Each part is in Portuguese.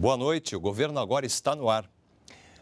Boa noite, o governo agora está no ar.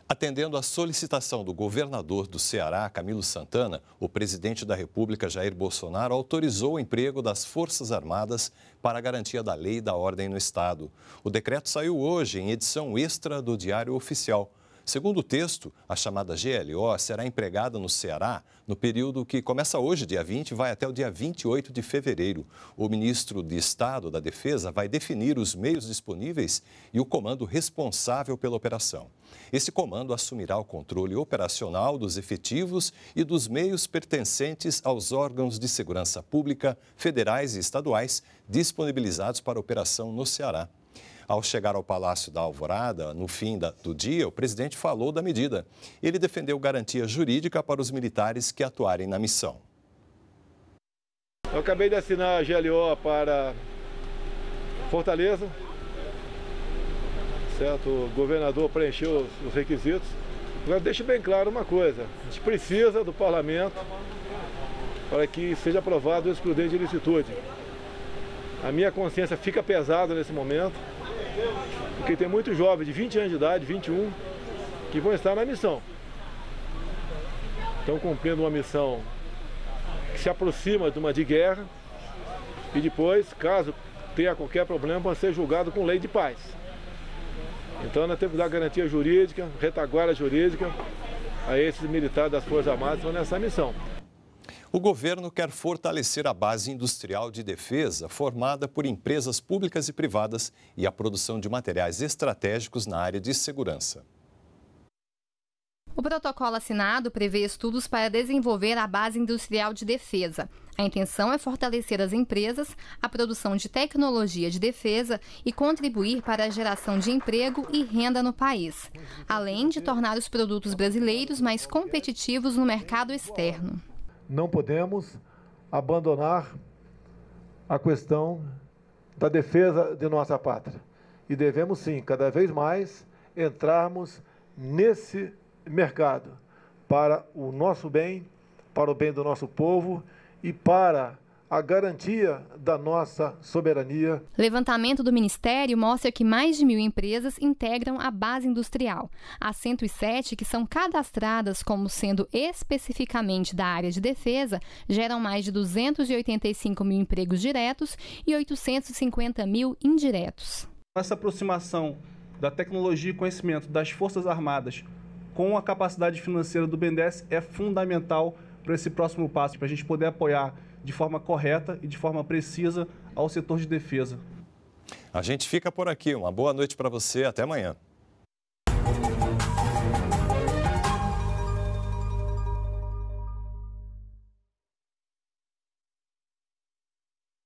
Atendendo à solicitação do governador do Ceará, Camilo Santana, o presidente da República, Jair Bolsonaro, autorizou o emprego das Forças Armadas para a garantia da lei e da ordem no Estado. O decreto saiu hoje em edição extra do Diário Oficial. Segundo o texto, a chamada GLO será empregada no Ceará no período que começa hoje, dia 20, e vai até o dia 28 de fevereiro. O ministro de Estado da Defesa vai definir os meios disponíveis e o comando responsável pela operação. Esse comando assumirá o controle operacional dos efetivos e dos meios pertencentes aos órgãos de segurança pública federais e estaduais disponibilizados para a operação no Ceará. Ao chegar ao Palácio da Alvorada, no fim da, do dia, o presidente falou da medida. Ele defendeu garantia jurídica para os militares que atuarem na missão. Eu acabei de assinar a GLO para Fortaleza. Certo? O governador preencheu os requisitos. Agora deixe bem claro uma coisa, a gente precisa do parlamento para que seja aprovado o excludente de licitude. A minha consciência fica pesada nesse momento, porque tem muitos jovens de 20 anos de idade, 21, que vão estar na missão. Estão cumprindo uma missão que se aproxima de uma de guerra e depois, caso tenha qualquer problema, vão ser julgado com lei de paz. Então nós temos que dar garantia jurídica, retaguarda jurídica a esses militares das Forças Armadas que estão nessa missão. O governo quer fortalecer a base industrial de defesa, formada por empresas públicas e privadas, e a produção de materiais estratégicos na área de segurança. O protocolo assinado prevê estudos para desenvolver a base industrial de defesa. A intenção é fortalecer as empresas, a produção de tecnologia de defesa e contribuir para a geração de emprego e renda no país, além de tornar os produtos brasileiros mais competitivos no mercado externo não podemos abandonar a questão da defesa de nossa pátria. E devemos sim, cada vez mais, entrarmos nesse mercado para o nosso bem, para o bem do nosso povo e para a garantia da nossa soberania. Levantamento do Ministério mostra que mais de mil empresas integram a base industrial. As 107 que são cadastradas como sendo especificamente da área de defesa geram mais de 285 mil empregos diretos e 850 mil indiretos. Essa aproximação da tecnologia e conhecimento das Forças Armadas com a capacidade financeira do BNDES é fundamental para esse próximo passo, para a gente poder apoiar de forma correta e de forma precisa ao setor de defesa. A gente fica por aqui. Uma boa noite para você. Até amanhã.